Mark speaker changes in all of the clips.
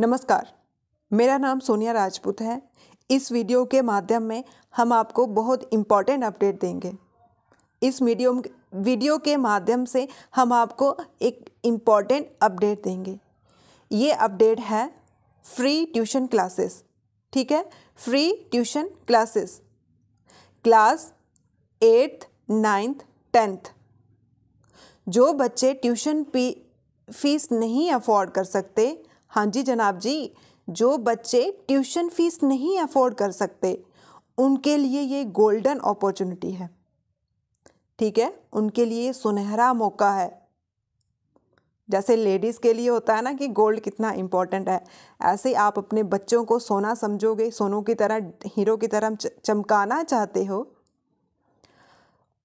Speaker 1: नमस्कार मेरा नाम सोनिया राजपूत है इस वीडियो के माध्यम में हम आपको बहुत इम्पॉर्टेंट अपडेट देंगे इस वीडियो वीडियो के माध्यम से हम आपको एक इम्पॉर्टेंट अपडेट देंगे ये अपडेट है फ्री ट्यूशन क्लासेस ठीक है free tuition classes class eighth ninth tenth जो बच्चे ट्यूशन फीस नहीं अफोर्ड कर सकते हाँ जी जनाब जी जो बच्चे ट्यूशन फीस नहीं अफोर्ड कर सकते उनके लिए ये गोल्डन अपॉर्चुनिटी है ठीक है उनके लिए सुनहरा मौका है जैसे लेडीज़ के लिए होता है ना कि गोल्ड कितना इम्पोर्टेंट है ऐसे आप अपने बच्चों को सोना समझोगे सोनों की तरह हीरो की तरह चमकाना चाहते हो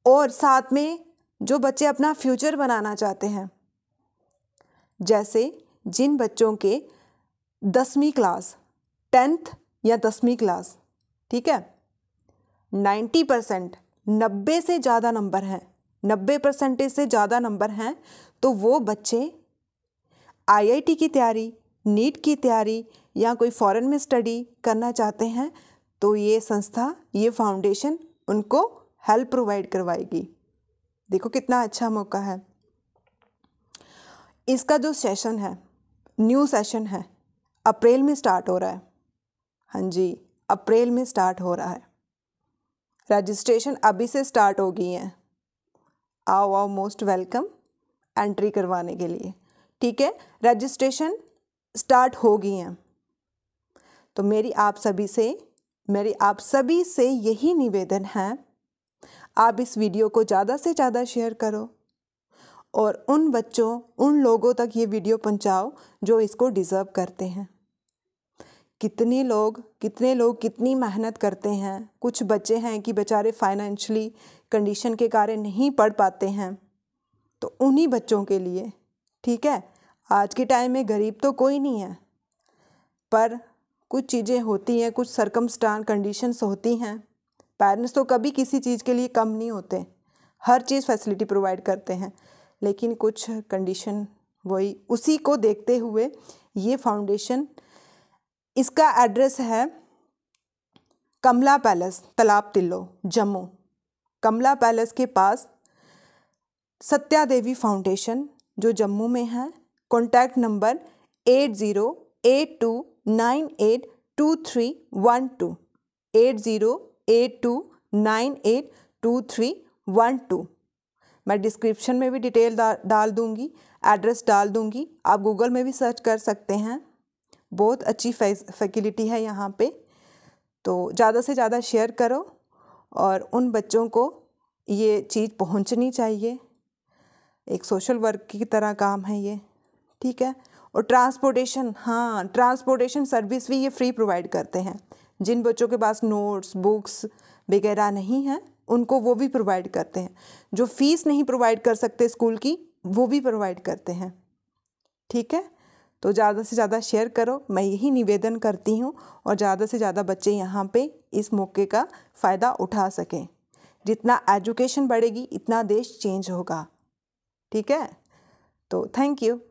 Speaker 1: और साथ में जो बच्चे अपना फ्यूचर बनाना चाहते हैं जैसे जिन बच्चों के दसवीं क्लास टेंथ या दसवीं क्लास ठीक है नाइन्टी परसेंट नब्बे से ज़्यादा नंबर हैं नब्बे परसेंटेज से ज़्यादा नंबर हैं तो वो बच्चे आईआईटी की तैयारी नीट की तैयारी या कोई फॉरेन में स्टडी करना चाहते हैं तो ये संस्था ये फाउंडेशन उनको हेल्प प्रोवाइड करवाएगी देखो कितना अच्छा मौका है इसका जो सेशन है न्यू सेशन है अप्रैल में स्टार्ट हो रहा है हाँ जी अप्रैल में स्टार्ट हो रहा है रजिस्ट्रेशन अभी से स्टार्ट हो गई है आओ आओ मोस्ट वेलकम एंट्री करवाने के लिए ठीक है रजिस्ट्रेशन स्टार्ट हो गई हैं तो मेरी आप सभी से मेरी आप सभी से यही निवेदन है आप इस वीडियो को ज़्यादा से ज़्यादा शेयर करो और उन बच्चों उन लोगों तक ये वीडियो पहुंचाओ जो इसको डिज़र्व करते हैं कितने लोग कितने लोग कितनी मेहनत करते हैं कुछ बच्चे हैं कि बेचारे फाइनेंशली कंडीशन के कारण नहीं पढ़ पाते हैं तो उन्हीं बच्चों के लिए ठीक है आज के टाइम में गरीब तो कोई नहीं है पर कुछ चीज़ें होती हैं कुछ सरकमस्टान कंडीशंस होती हैं पेरेंट्स तो कभी किसी चीज़ के लिए कम नहीं होते हर चीज़ फैसिलिटी प्रोवाइड करते हैं लेकिन कुछ कंडीशन वही उसी को देखते हुए ये फाउंडेशन इसका एड्रेस है कमला पैलेस तालाब तिल्लो जम्मू कमला पैलेस के पास सत्या देवी फाउंडेशन जो जम्मू में है contact number eight zero eight two nine eight two three one two eight zero eight two nine eight two three one two मैं डिस्क्रिप्शन में भी डिटेल डा, डाल दूँगी एड्रेस डाल दूँगी आप गूगल में भी सर्च कर सकते हैं बहुत अच्छी फैसिलिटी है यहाँ पे तो ज़्यादा से ज़्यादा शेयर करो और उन बच्चों को ये चीज़ पहुँचनी चाहिए एक सोशल वर्क की तरह काम है ये ठीक है और ट्रांसपोर्टेशन हाँ ट्रांसपोर्टेशन सर्विस भी ये फ्री प्रोवाइड करते हैं जिन बच्चों के पास नोट्स बुक्स वगैरह नहीं हैं उनको वो भी प्रोवाइड करते हैं जो फीस नहीं प्रोवाइड कर सकते स्कूल की वो भी प्रोवाइड करते हैं ठीक है तो ज़्यादा से ज़्यादा शेयर करो मैं यही निवेदन करती हूँ और ज़्यादा से ज़्यादा बच्चे यहाँ पे इस मौके का फ़ायदा उठा सकें जितना एजुकेशन बढ़ेगी इतना देश चेंज होगा ठीक है तो थैंक यू